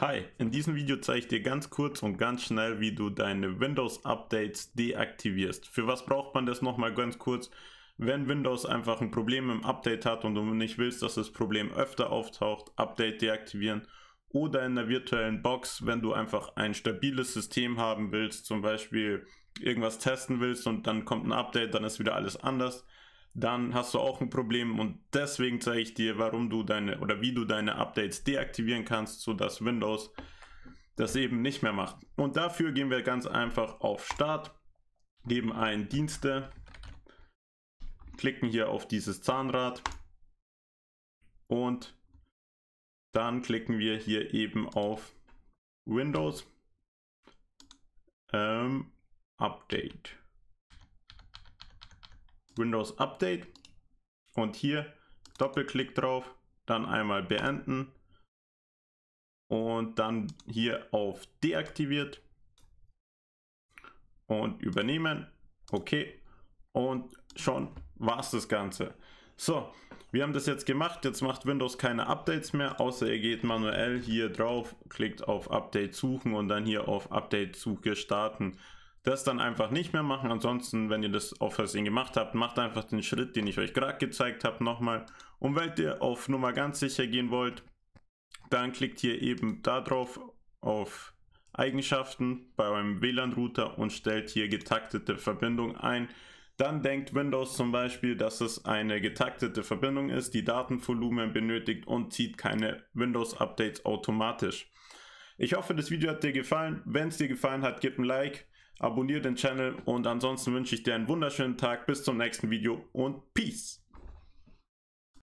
Hi, in diesem Video zeige ich dir ganz kurz und ganz schnell, wie du deine Windows-Updates deaktivierst. Für was braucht man das nochmal ganz kurz? Wenn Windows einfach ein Problem im Update hat und du nicht willst, dass das Problem öfter auftaucht, Update deaktivieren. Oder in der virtuellen Box, wenn du einfach ein stabiles System haben willst, zum Beispiel irgendwas testen willst und dann kommt ein Update, dann ist wieder alles anders dann hast du auch ein Problem und deswegen zeige ich dir, warum du deine oder wie du deine Updates deaktivieren kannst, sodass Windows das eben nicht mehr macht. Und dafür gehen wir ganz einfach auf Start, geben ein Dienste, klicken hier auf dieses Zahnrad und dann klicken wir hier eben auf Windows ähm, Update. Windows Update und hier Doppelklick drauf, dann einmal beenden und dann hier auf deaktiviert und übernehmen. Okay. Und schon war es das Ganze. So, wir haben das jetzt gemacht. Jetzt macht Windows keine Updates mehr, außer ihr geht manuell hier drauf, klickt auf Update suchen und dann hier auf Update Suche starten das dann einfach nicht mehr machen. Ansonsten, wenn ihr das auf Versehen gemacht habt, macht einfach den Schritt, den ich euch gerade gezeigt habe, nochmal. Und wenn ihr auf Nummer ganz sicher gehen wollt, dann klickt ihr eben da drauf auf Eigenschaften bei eurem WLAN-Router und stellt hier getaktete Verbindung ein. Dann denkt Windows zum Beispiel, dass es eine getaktete Verbindung ist, die Datenvolumen benötigt und zieht keine Windows-Updates automatisch. Ich hoffe, das Video hat dir gefallen. Wenn es dir gefallen hat, gib ein Like abonniere den Channel und ansonsten wünsche ich dir einen wunderschönen Tag. Bis zum nächsten Video und Peace.